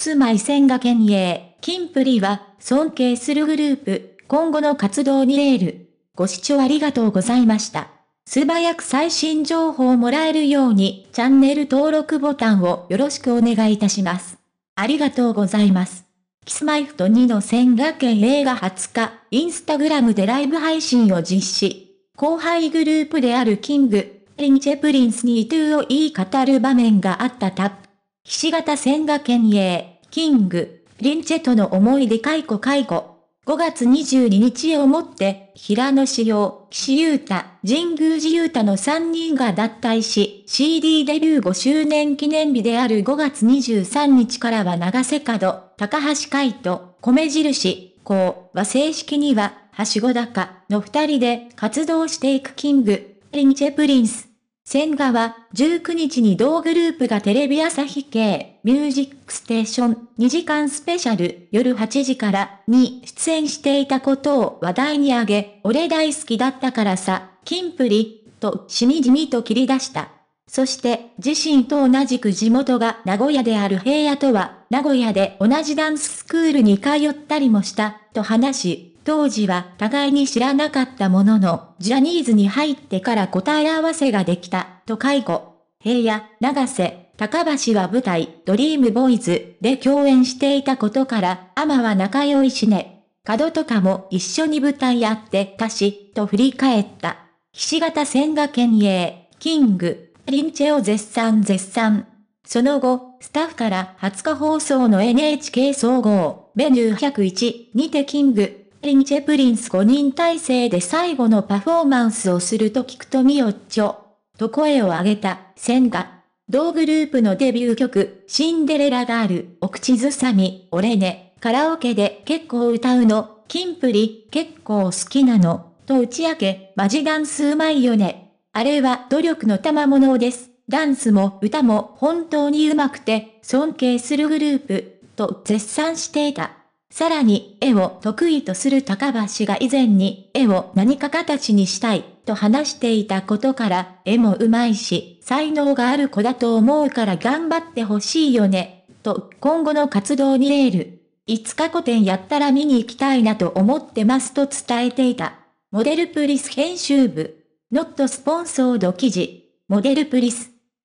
キスマイ千賀営、キンプリは、尊敬するグループ、今後の活動にエール。ご視聴ありがとうございました。素早く最新情報をもらえるように、チャンネル登録ボタンをよろしくお願いいたします。ありがとうございます。キスマイフト2の千賀県映画20日、インスタグラムでライブ配信を実施。後輩グループであるキング、リンチェプリンスに2を言い語る場面があったタップ。菱形千賀県営。キング、リンチェとの思い出解雇解雇。5月22日をもって、平野志陽、岸優太、神宮寺優太の3人が脱退し、CD デビュー5周年記念日である5月23日からは長瀬角、高橋海人、米印、こうは正式には、はしご高の2人で活動していくキング、リンチェプリンス。千賀は19日に同グループがテレビ朝日系ミュージックステーション2時間スペシャル夜8時からに出演していたことを話題に挙げ、俺大好きだったからさ、キンプリ、としみじみと切り出した。そして自身と同じく地元が名古屋である平野とは、名古屋で同じダンススクールに通ったりもした、と話し、当時は互いに知らなかったものの、ジャニーズに入ってから答え合わせができた、と介護。平野、長瀬、高橋は舞台、ドリームボーイズで共演していたことから、アマは仲良いしね。角とかも一緒に舞台やってたし、と振り返った。岸形千賀県営、キング、リンチェを絶賛絶賛。その後、スタッフから20日放送の NHK 総合、メニュー101にてキング、リンチェプリンス5人体制で最後のパフォーマンスをすると聞くとみよっちょ、と声を上げた、千賀。同グループのデビュー曲、シンデレラガール、お口ずさみ、俺ね、カラオケで結構歌うの、キンプリ、結構好きなの、と打ち明け、マジダンスうまいよね。あれは努力の賜物です。ダンスも歌も本当に上手くて、尊敬するグループ、と絶賛していた。さらに、絵を得意とする高橋が以前に、絵を何か形にしたい、と話していたことから、絵も上手いし、才能がある子だと思うから頑張ってほしいよね、と、今後の活動にエール。いつか古典やったら見に行きたいなと思ってますと伝えていた。モデルプリス編集部。ノットスポンソード記事。モデルプリス。